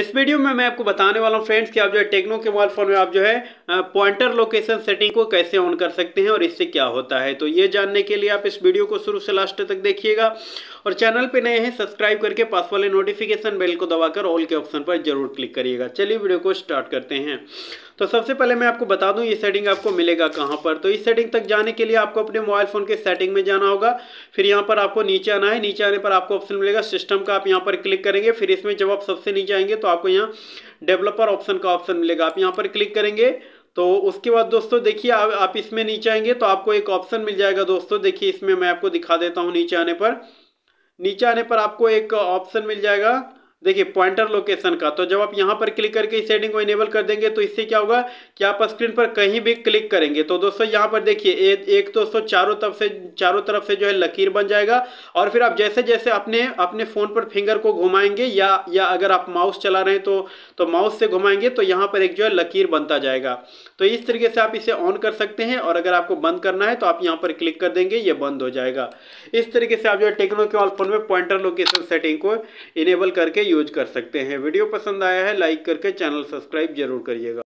इस वीडियो में मैं आपको बताने वाला हूँ फ्रेंड्स कि आप जो है टेक्नो के मोबाइल फ़ोन में आप जो है पॉइंटर लोकेशन सेटिंग को कैसे ऑन कर सकते हैं और इससे क्या होता है तो ये जानने के लिए आप इस वीडियो को शुरू से लास्ट तक देखिएगा और चैनल पे नए हैं सब्सक्राइब करके पास वाले नोटिफिकेशन बेल को दबाकर ऑल के ऑप्शन पर जरूर क्लिक करिएगा चलिए वीडियो को स्टार्ट करते हैं तो सबसे पहले मैं आपको बता दूं ये सेटिंग आपको मिलेगा कहां पर तो इस सेटिंग तक जाने के लिए आपको अपने मोबाइल फ़ोन के सेटिंग में जाना होगा फिर यहां पर आपको नीचे आना है नीचे आने पर आपको ऑप्शन मिलेगा सिस्टम का आप यहां पर क्लिक करेंगे फिर इसमें जब आप सबसे नीचे आएंगे तो आपको यहाँ डेवलपर ऑप्शन का ऑप्शन मिलेगा आप यहाँ पर क्लिक करेंगे तो उसके बाद दोस्तों देखिए आप, आप इसमें नीचे आएंगे तो आपको एक ऑप्शन मिल जाएगा दोस्तों देखिए इसमें मैं आपको दिखा देता हूँ नीचे आने पर नीचे आने पर आपको एक ऑप्शन मिल जाएगा देखिए पॉइंटर लोकेशन का तो जब आप यहाँ पर क्लिक करके इस सेटिंग को इनेबल कर देंगे तो इससे क्या होगा कि आप स्क्रीन पर कहीं भी क्लिक करेंगे तो दोस्तों यहाँ पर देखिए एक दोस्तों चारों तरफ से चारों तरफ से जो है लकीर बन जाएगा और फिर आप जैसे जैसे अपने अपने फ़ोन पर फिंगर को घुमाएंगे या या अगर आप माउस चला रहे हैं तो तो माउस से घुमाएंगे तो यहाँ पर एक जो है लकीर बनता जाएगा तो इस तरीके से आप इसे ऑन कर सकते हैं और अगर आपको बंद करना है तो आप यहाँ पर क्लिक कर देंगे ये बंद हो जाएगा इस तरीके से आप जो है टेक्नो के ऑल फोन में पॉइंटर लोकेशन सेटिंग को इनेबल करके यूज कर सकते हैं वीडियो पसंद आया है लाइक करके चैनल सब्सक्राइब जरूर करिएगा